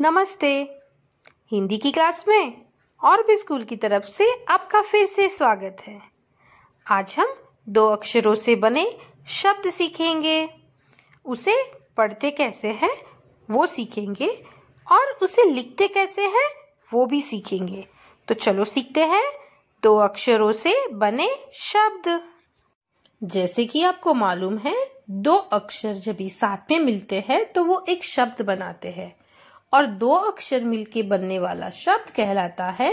नमस्ते हिंदी की क्लास में और भी स्कूल की तरफ से आपका फिर से स्वागत है आज हम दो अक्षरों से बने शब्द सीखेंगे उसे पढ़ते कैसे हैं वो सीखेंगे और उसे लिखते कैसे हैं वो भी सीखेंगे तो चलो सीखते हैं दो अक्षरों से बने शब्द जैसे कि आपको मालूम है दो अक्षर जब साथ में मिलते हैं तो वो एक शब्द बनाते हैं और दो अक्षर मिलके बनने वाला शब्द कहलाता है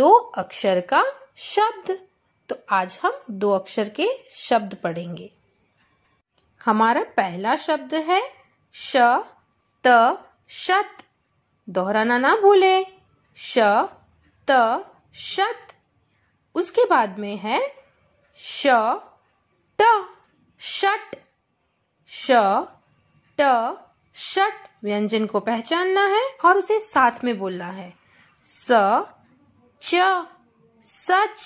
दो अक्षर का शब्द तो आज हम दो अक्षर के शब्द पढ़ेंगे हमारा पहला शब्द है श त शत दोहराना ना भूले श त शत उसके बाद में है श ट शट श ट शट व्यंजन को पहचानना है और उसे साथ में बोलना है स च सच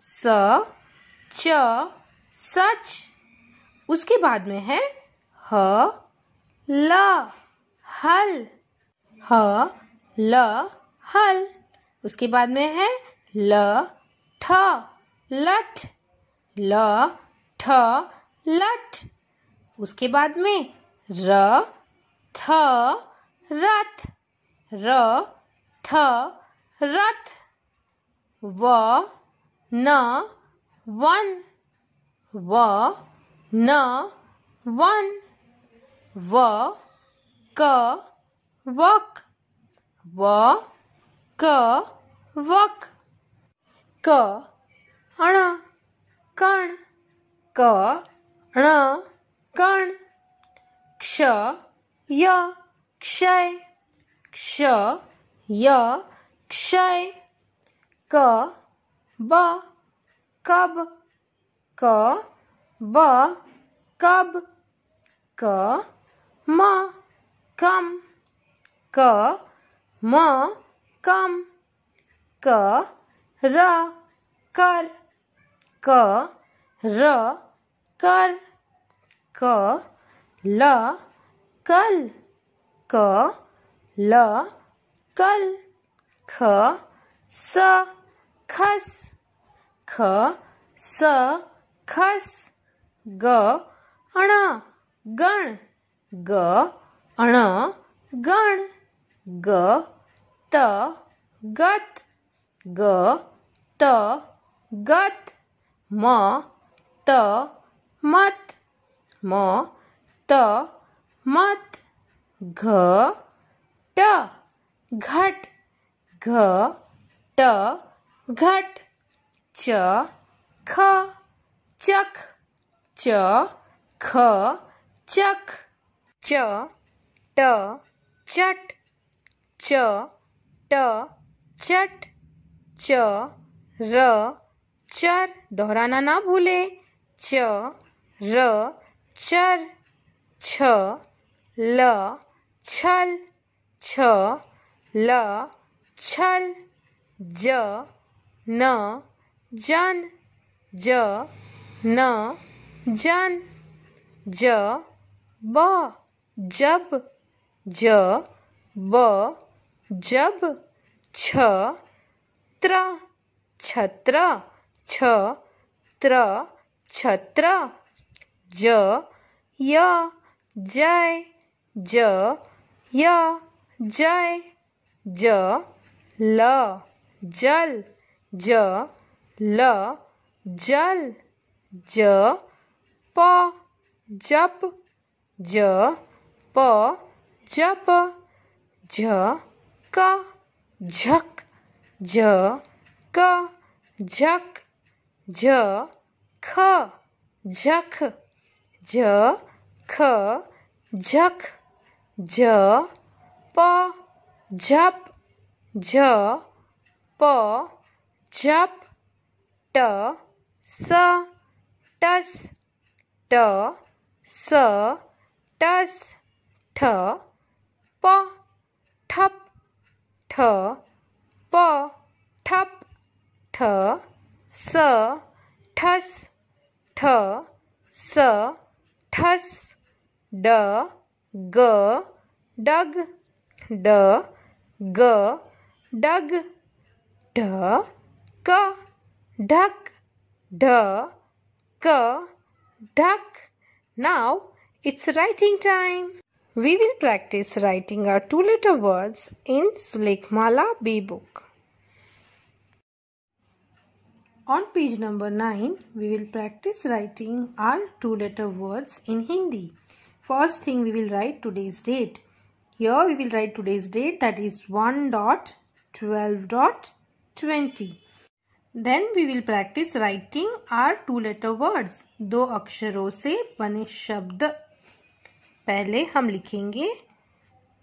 स च सच उसके बाद में है ह ल हल ह ल हल उसके बाद में है ल ठ लठ ल ठ लठ उसके बाद में र थ रथ र थ रथ व न वन व न वन व क वक व क वक क अण कण क अण कण क्ष य क्षय क्ष य क्षय क ब कब क ब कब क म कम क म कम क र कर क र कर क ल कल क ल कल ख स खस ख स खस ग अण गण ग अण गण ग त गत ग त गत म त मत म त मत घ ट घट घ ट घट च ख चख च ख चख च ट चट च ट चट च र चर दोहराना ना भूले च र चर छ ल छल छ ल छल ज न जन ज न जन ज ब जब ज ब जब छ त्र छत्र छ त्र छत्र ज य जय ज य जय ज ल जल ज ल जल ज प जप ज प जप झ क झक झ क झक झ ख झख झ ख झक झ प झप झ प झप ट स टस ट स टस ठ प ठप ठ प ठप ठ स ठस ठ स ठस ड ग dg, d, g, dug d, dug dk, ढ k, duck now it's writing time we will practice writing our two letter words in sulikmala b book On page number 9, we will practice writing our two-letter words in Hindi. First thing we will write today's date. Here we will write today's date that is 1 dot 12 dot 20. Then we will practice writing our two-letter words. do अक्षरों se बने shabd pehle हम likhenge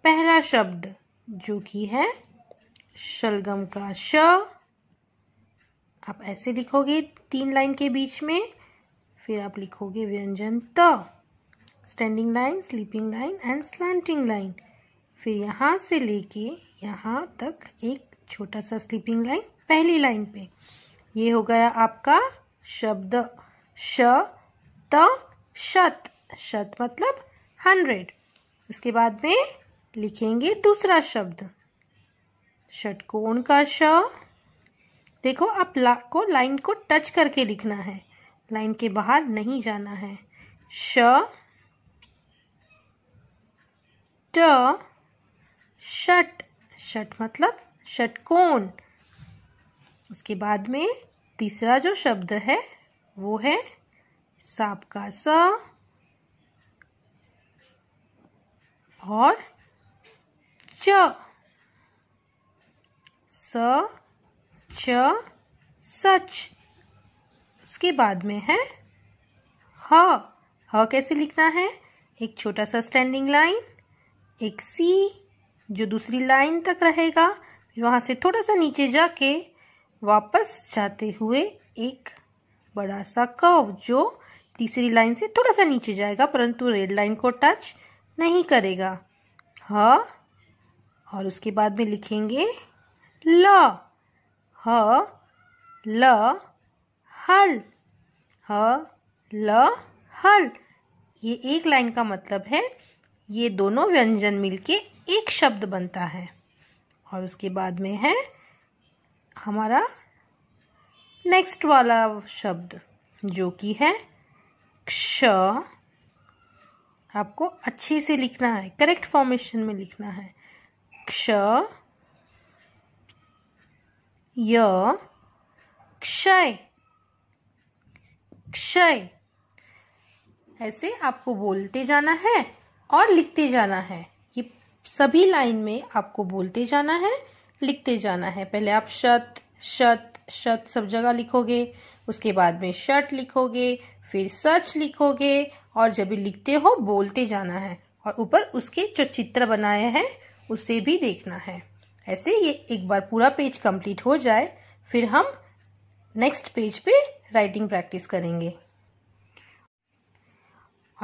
pehla shabd jo ki hai shalgam ka श आप ऐसे लिखोगे तीन line के बीच में फिर आप लिखोगे व्यंजन त standing line sleeping line and slanting line फिर यहाँ से लेके यहाँ तक एक छोटा सा स्लीपिंग लाइन पहली लाइन पे ये हो गया आपका शब्द श त शत शत मतलब हंड्रेड उसके बाद में लिखेंगे दूसरा शब्द षटकोण का श देखो आप ला, को लाइन को टच करके लिखना है लाइन के बाहर नहीं जाना है श ट शट शट मतलब षटकोण उसके बाद में तीसरा जो शब्द है वो है साप का स और च स च सच उसके बाद में है ह ह कैसे लिखना है एक छोटा सा स्टैंडिंग लाइन एक सी जो दूसरी लाइन तक रहेगा वहां वहाँ से थोड़ा सा नीचे जाके वापस जाते हुए एक बड़ा सा कव जो तीसरी लाइन से थोड़ा सा नीचे जाएगा परंतु रेड लाइन को टच नहीं करेगा ह और उसके बाद में लिखेंगे ल ह ल हल ह ल हल ये एक लाइन का मतलब है ये दोनों व्यंजन मिलके एक शब्द बनता है और उसके बाद में है हमारा नेक्स्ट वाला शब्द जो कि है क्ष आपको अच्छे से लिखना है करेक्ट फॉर्मेशन में लिखना है क्ष य क्षय क्षय ऐसे आपको बोलते जाना है और लिखते जाना है ये सभी लाइन में आपको बोलते जाना है लिखते जाना है पहले आप शत शत शत सब जगह लिखोगे उसके बाद में शट लिखोगे फिर सच लिखोगे और जब भी लिखते हो बोलते जाना है और ऊपर उसके जो चित्र बनाए हैं उसे भी देखना है ऐसे ये एक बार पूरा पेज कंप्लीट हो जाए फिर हम नेक्स्ट पेज पे राइटिंग प्रैक्टिस करेंगे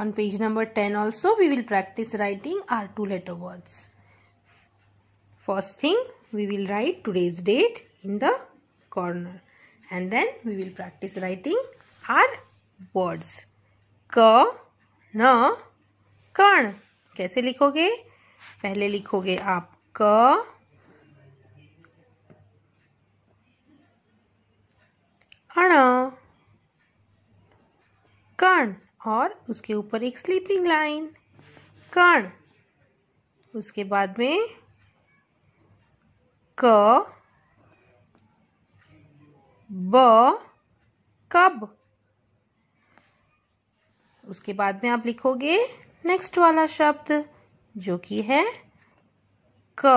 on page number ten also we will practice writing our two letter words first thing we will write today's date in the corner and then we will practice writing our words क न कर्ण कैसे लिखोगे पहले लिखोगे आप क कण कण और उसके ऊपर एक स्लीपिंग लाइन कण उसके बाद में क ब कब उसके बाद में आप लिखोगे नेक्स्ट वाला शब्द जो कि है क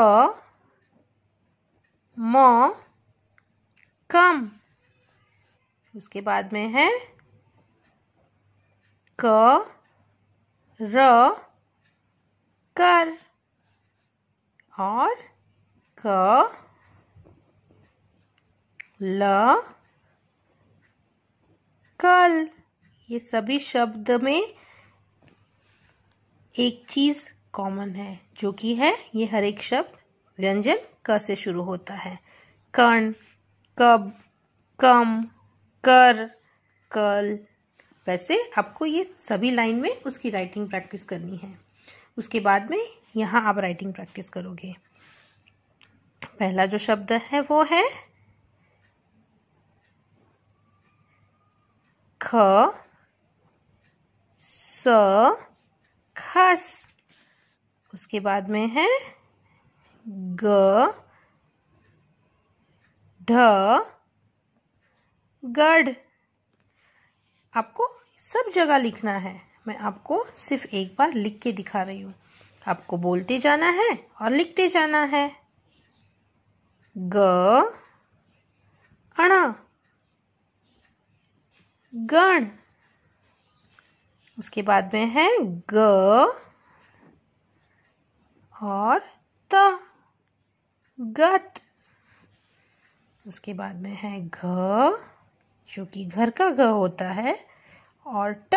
म कम उसके बाद में है क र कर और क ल कल ये सभी शब्द में एक चीज कॉमन है जो कि है ये हर एक शब्द व्यंजन क से शुरू होता है कर्ण कब कम कर कल वैसे आपको ये सभी लाइन में उसकी राइटिंग प्रैक्टिस करनी है उसके बाद में यहाँ आप राइटिंग प्रैक्टिस करोगे पहला जो शब्द है वो है ख स खस उसके बाद में है ग ढ गढ़ आपको सब जगह लिखना है मैं आपको सिर्फ एक बार लिख के दिखा रही हूँ आपको बोलते जाना है और लिखते जाना है ग अण गण उसके बाद में है ग और त गत उसके बाद में है घ जो कि घर का घ होता है और ट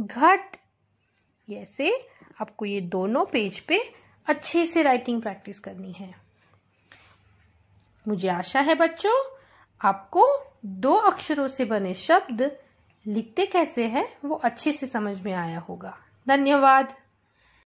घट ऐसे आपको ये दोनों पेज पे अच्छे से राइटिंग प्रैक्टिस करनी है मुझे आशा है बच्चों आपको दो अक्षरों से बने शब्द लिखते कैसे हैं वो अच्छे से समझ में आया होगा धन्यवाद